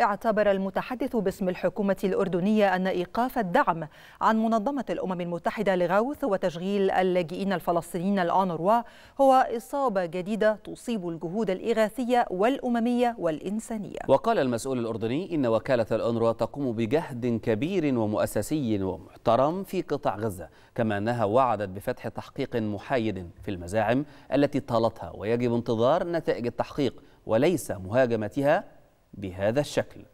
اعتبر المتحدث باسم الحكومة الأردنية أن إيقاف الدعم عن منظمة الأمم المتحدة لغوث وتشغيل اللاجئين الفلسطينيين الأنروا هو إصابة جديدة تصيب الجهود الإغاثية والأممية والإنسانية وقال المسؤول الأردني إن وكالة الأنروا تقوم بجهد كبير ومؤسسي ومحترم في قطاع غزة كما أنها وعدت بفتح تحقيق محايد في المزاعم التي طالتها ويجب انتظار نتائج التحقيق وليس مهاجمتها بهذا الشكل